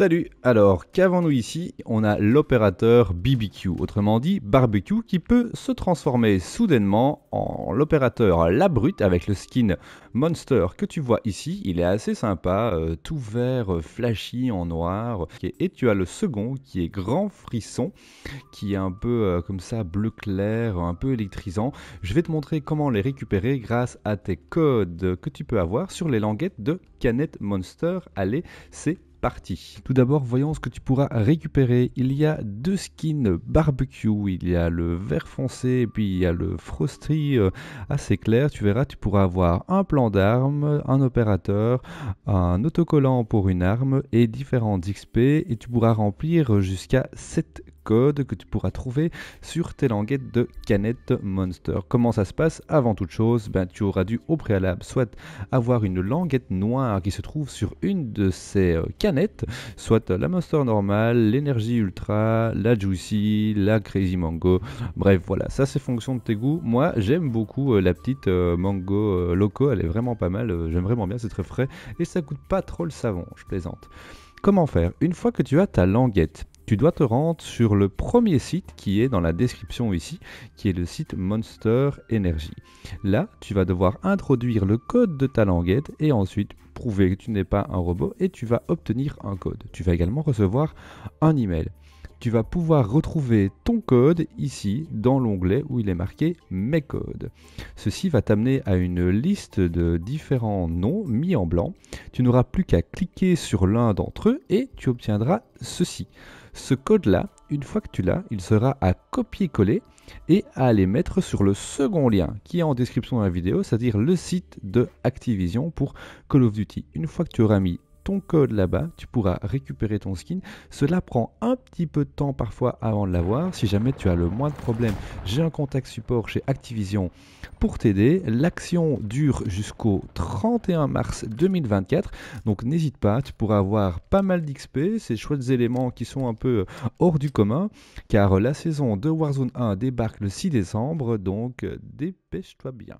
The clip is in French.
Salut Alors, qu'avons-nous ici On a l'opérateur BBQ, autrement dit barbecue, qui peut se transformer soudainement en l'opérateur La Brute avec le skin Monster que tu vois ici. Il est assez sympa, euh, tout vert, euh, flashy, en noir. Et tu as le second qui est Grand Frisson, qui est un peu euh, comme ça, bleu clair, un peu électrisant. Je vais te montrer comment les récupérer grâce à tes codes que tu peux avoir sur les languettes de Canette Monster. Allez, c'est tout d'abord, voyons ce que tu pourras récupérer. Il y a deux skins barbecue, il y a le vert foncé et puis il y a le frosty euh, assez clair. Tu verras, tu pourras avoir un plan d'armes, un opérateur, un autocollant pour une arme et différents XP et tu pourras remplir jusqu'à 7 code que tu pourras trouver sur tes languettes de canette Monster. Comment ça se passe Avant toute chose, ben, tu auras dû au préalable soit avoir une languette noire qui se trouve sur une de ces euh, canettes, soit la Monster normale, l'énergie ultra, la Juicy, la Crazy Mango. Bref, voilà, ça c'est fonction de tes goûts. Moi, j'aime beaucoup euh, la petite euh, Mango Loco, elle est vraiment pas mal, j'aime vraiment bien, c'est très frais et ça coûte pas trop le savon, je plaisante. Comment faire Une fois que tu as ta languette, tu dois te rendre sur le premier site qui est dans la description ici, qui est le site Monster Energy. Là, tu vas devoir introduire le code de ta languette et ensuite prouver que tu n'es pas un robot et tu vas obtenir un code. Tu vas également recevoir un email tu vas pouvoir retrouver ton code ici dans l'onglet où il est marqué Mes codes. Ceci va t'amener à une liste de différents noms mis en blanc. Tu n'auras plus qu'à cliquer sur l'un d'entre eux et tu obtiendras ceci. Ce code-là, une fois que tu l'as, il sera à copier-coller et à aller mettre sur le second lien qui est en description de la vidéo, c'est-à-dire le site de Activision pour Call of Duty. Une fois que tu auras mis ton code là-bas, tu pourras récupérer ton skin. Cela prend un petit peu de temps parfois avant de l'avoir. Si jamais tu as le moins de problèmes, j'ai un contact support chez Activision pour t'aider. L'action dure jusqu'au 31 mars 2024. Donc n'hésite pas, tu pourras avoir pas mal d'XP, ces chouettes éléments qui sont un peu hors du commun, car la saison de Warzone 1 débarque le 6 décembre, donc euh, dépêche-toi bien.